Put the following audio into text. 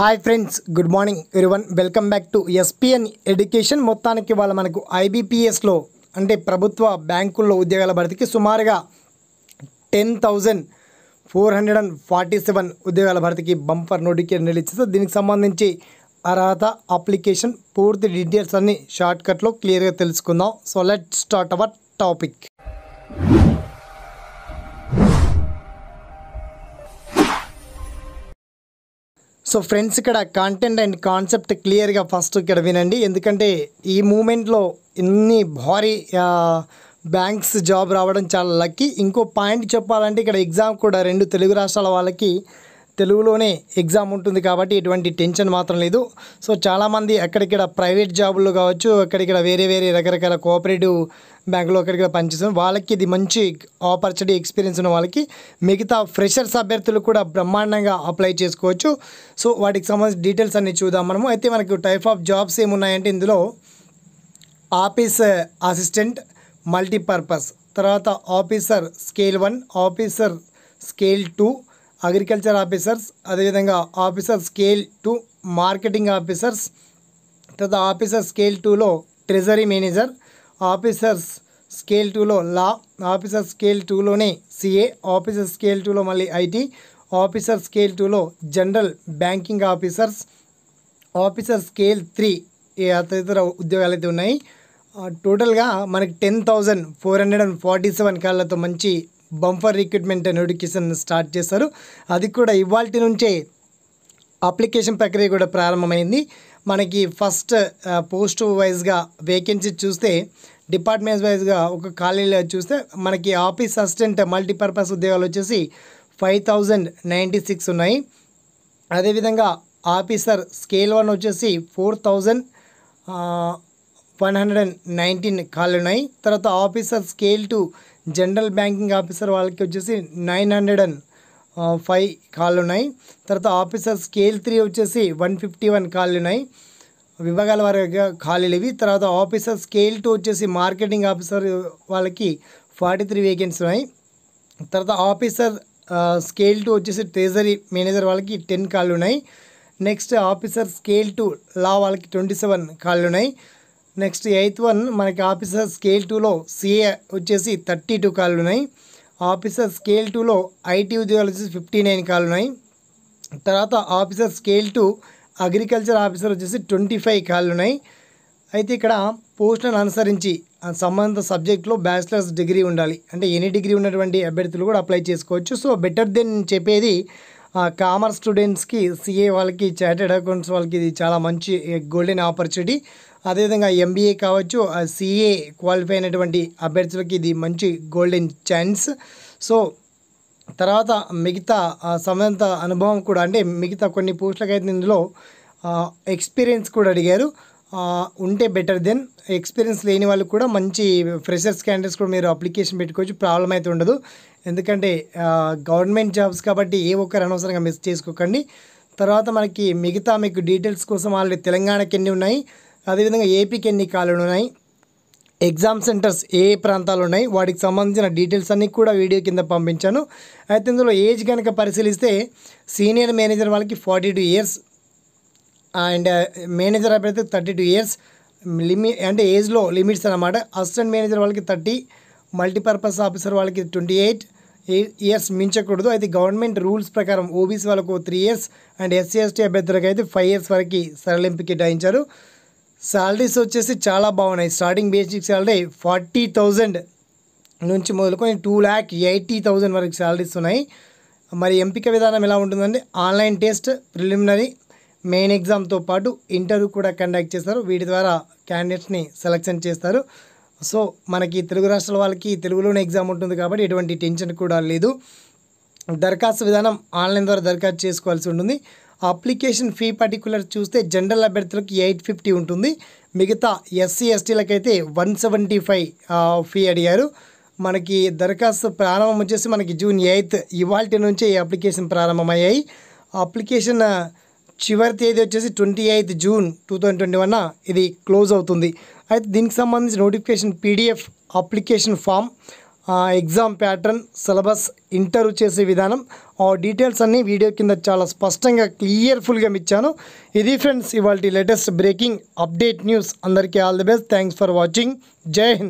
hi friends good morning one welcome back to SPN education మొత్తానికి వాళ్ళ మనకు ఐబీపీఎస్లో అంటే ప్రభుత్వ బ్యాంకుల్లో ఉద్యోగాల భర్తీకి సుమారుగా ten thousand four hundred and forty seven ఉద్యోగాల భర్తీకి బంపర్ నోటిఫికేషన్ రిలీజ్ దీనికి సంబంధించి అర్హత అప్లికేషన్ పూర్తి డీటెయిల్స్ అన్ని షార్ట్కట్లో క్లియర్గా తెలుసుకుందాం so let start our topic so friends ఇక్కడ కాంటెంట్ అండ్ కాన్సెప్ట్ క్లియర్గా ఫస్ట్ ఇక్కడ వినండి ఎందుకంటే ఈ మూమెంట్లో ఇన్ని భారీ బ్యాంక్స్ జాబ్ రావడం చాలా లక్కీ ఇంకో పాయింట్ చెప్పాలంటే ఇక్కడ ఎగ్జామ్ కూడా రెండు తెలుగు రాష్ట్రాల వాళ్ళకి తెలుగులోనే ఎగ్జామ్ ఉంటుంది కాబట్టి ఎటువంటి టెన్షన్ మాత్రం లేదు సో చాలామంది అక్కడిక్కడ ప్రైవేట్ జాబులు కావచ్చు అక్కడిక్కడ వేరే వేరే రకరకాల కోఆపరేటివ్ బ్యాంకులో అక్కడిక్కడ పనిచేస్తుంది వాళ్ళకి ఇది మంచి ఆపర్చునిటీ ఎక్స్పీరియన్స్ ఉన్న వాళ్ళకి మిగతా ఫ్రెషర్స్ అభ్యర్థులు కూడా బ్రహ్మాండంగా అప్లై చేసుకోవచ్చు సో వాటికి సంబంధించిన డీటెయిల్స్ అన్ని చూద్దాం మనము అయితే మనకు టైప్ ఆఫ్ జాబ్స్ ఏమున్నాయంటే ఇందులో ఆఫీస్ అసిస్టెంట్ మల్టీపర్పస్ తర్వాత officer scale one officer scale two agriculture officers అదేవిధంగా officer scale two marketing officers తర్వాత ఆఫీసర్ స్కేల్ టూలో ట్రెజరీ మేనేజర్ ఆఫీసర్స్ స్కేల్ టూలో లా ఆఫీసర్ స్కేల్ టూలోనే సిఏ ఆఫీసర్ స్కేల్ టూలో మళ్ళీ ఐటీ ఆఫీసర్ స్కేల్ టూలో general banking officers officer scale three తదితర ఉద్యోగాలు అయితే ఉన్నాయి టోటల్గా మనకి ten thousand four hundred and forty seven కాళ్ళతో మంచి బంపర్ రిక్రూట్మెంట్ నోటిఫికేషన్ స్టార్ట్ చేశారు అది కూడా ఇవాళ నుంచే అప్లికేషన్ ప్రక్రియ కూడా ప్రారంభమైంది మనకి ఫస్ట్ పోస్ట్ వైజ్గా వేకెన్సీ చూస్తే డిపార్ట్మెంట్ వైజ్గా ఒక ఖాళీలో చూస్తే మనకి ఆఫీస్ అసిస్టెంట్ మల్టీపర్పస్ ఉద్యోగాలు వచ్చేసి ఫైవ్ థౌజండ్ నైంటీ సిక్స్ ఉన్నాయి అదేవిధంగా ఆఫీసర్ స్కేల్ వన్ వచ్చేసి four thousand one hundred and nineteen కాళ్ళు ఉన్నాయి తర్వాత officer scale two general banking officer వాళ్ళకి వచ్చేసి నైన్ హండ్రెడ్ అండ్ ఫైవ్ కాళ్ళు ఉన్నాయి తర్వాత ఆఫీసర్ స్కేల్ త్రీ వచ్చేసి వన్ ఫిఫ్టీ వన్ కాళ్ళు ఉన్నాయి విభాగాల వారిగా ఖాళీలు ఇవి తర్వాత ఆఫీసర్ స్కేల్ టూ వచ్చేసి మార్కెటింగ్ ఆఫీసర్ వాళ్ళకి ఫార్టీ త్రీ వేకెన్సీ ఉన్నాయి తర్వాత ఆఫీసర్ స్కేల్ టూ వచ్చేసి ట్రెజరీ మేనేజర్ వాళ్ళకి టెన్ కాళ్ళు ఉన్నాయి next officer scale two law వాళ్ళకి ట్వంటీ సెవెన్ కాళ్ళు ఉన్నాయి నెక్స్ట్ ఎయిత్ వన్ మనకి ఆఫీసర్ స్కేల్ టూలో సిఏ వచ్చేసి థర్టీ టూ కాళ్ళు ఉన్నాయి ఆఫీసర్ స్కేల్ టూలో ఐటీ ఉద్యోగాలు వచ్చేసి ఫిఫ్టీ నైన్ కాళ్ళు ఉన్నాయి తర్వాత officer scale two agriculture officer వచ్చేసి ట్వంటీ ఫైవ్ కాళ్ళు ఉన్నాయి అయితే ఇక్కడ పోస్టులను అనుసరించి సంబంధిత సబ్జెక్ట్లో బ్యాచిలర్స్ డిగ్రీ ఉండాలి అంటే ఎనీ డిగ్రీ ఉన్నటువంటి అభ్యర్థులు కూడా అప్లై చేసుకోవచ్చు సో బెటర్ దెన్ చెప్పేది కామర్స్ స్టూడెంట్స్కి సిఏ వాళ్ళకి చార్టెడ్ అకౌంట్స్ వాళ్ళకి ఇది చాలా మంచి గోల్డెన్ ఆపర్చునిటీ అదేవిధంగా ఎంబీఏ కావచ్చు సిఏ క్వాలిఫై అయినటువంటి అభ్యర్థులకి ఇది మంచి గోల్డెన్ ఛాన్స్ సో తర్వాత మిగతా సంబంధ అనుభవం కూడా అంటే మిగతా కొన్ని పోస్టులకైతే ఇందులో ఎక్స్పీరియన్స్ కూడా అడిగారు ఉంటే బెటర్ దెన్ ఎక్స్పీరియన్స్ లేని వాళ్ళు కూడా మంచి ఫ్రెషర్స్ క్యాండిడేట్స్ కూడా మీరు అప్లికేషన్ పెట్టుకోవచ్చు ప్రాబ్లం అయితే ఉండదు ఎందుకంటే గవర్నమెంట్ జాబ్స్ కాబట్టి ఏ ఒక్కరు అనవసరంగా మిస్ చేసుకోకండి తర్వాత మనకి మిగతా మీకు డీటెయిల్స్ కోసం ఆల్రెడీ తెలంగాణకి ఎన్ని ఉన్నాయి అదేవిధంగా ఏపీకి ఎన్ని కాలులు ఉన్నాయి ఎగ్జామ్ సెంటర్స్ ఏ ప్రాంతాలు ఉన్నాయి వాటికి సంబంధించిన డీటెయిల్స్ అన్నీ కూడా వీడియో కింద పంపించాను అయితే ఇందులో ఏజ్ కనుక పరిశీలిస్తే సీనియర్ మేనేజర్ వాళ్ళకి forty two years and manager అయితే థర్టీ టూ ఇయర్స్ లిమి అంటే ఏజ్లో లిమిట్స్ అనమాట అసిస్టెంట్ మేనేజర్ వాళ్ళకి థర్టీ మల్టీపర్పస్ ఆఫీసర్ వాళ్ళకి ట్వంటీ ఎయిట్ ఇయర్స్ మించకూడదు అయితే గవర్నమెంట్ రూల్స్ ప్రకారం ఓబీసీ వాళ్ళకు three years and SC ST అభ్యర్థులకు అయితే ఫైవ్ ఇయర్స్ వరకు సరళింపు కేటాయించారు శాలరీస్ వచ్చేసి చాలా బాగున్నాయి starting basic salary forty thousand నుంచి మొదలుకొని టూ ల్యాక్ ఎయిటీ థౌజండ్ వరకు శాలరీస్ ఉన్నాయి మరి ఎంపిక విధానం ఎలా ఉంటుందండి ఆన్లైన్ టెస్ట్ ప్రిలిమినరీ మెయిన్ ఎగ్జామ్తో పాటు ఇంటర్వ్యూ కూడా కండక్ట్ చేస్తారు వీటి ద్వారా క్యాండిడేట్స్ని సెలెక్షన్ చేస్తారు సో మనకి తెలుగు రాష్ట్రాల వాళ్ళకి తెలుగులోనే ఎగ్జామ్ ఉంటుంది కాబట్టి ఎటువంటి టెన్షన్ కూడా లేదు దరఖాస్తు విధానం ఆన్లైన్ ద్వారా దరఖాస్తు చేసుకోవాల్సి ఉంటుంది అప్లికేషన్ ఫీ పర్టికులర్ చూస్తే జనరల్ అభ్యర్థులకు ఎయిట్ ఫిఫ్టీ ఉంటుంది మిగతా ఎస్సీ ఎస్టీలకైతే వన్ సెవెంటీ ఫైవ్ ఫీ అడిగారు మనకి దరఖాస్తు ప్రారంభం వచ్చేసి మనకి జూన్ ఎయిత్ ఇవాళ నుంచే ఈ అప్లికేషన్ ప్రారంభమయ్యాయి అప్లికేషన్ చివరి తేదీ వచ్చేసి twenty eighth June two thousand twenty one ఇది క్లోజ్ అవుతుంది అయితే దీనికి సంబంధించి notification PDF application form exam pattern syllabus interview చేసే విధానం ఆ డీటెయిల్స్ అన్నీ వీడియో కింద చాలా స్పష్టంగా క్లియర్ఫుల్గా ఇచ్చాను ఇది ఫ్రెండ్స్ ఇవాళ లేటెస్ట్ బ్రేకింగ్ అప్డేట్ న్యూస్ అందరికీ all the best thanks for watching జై హింద్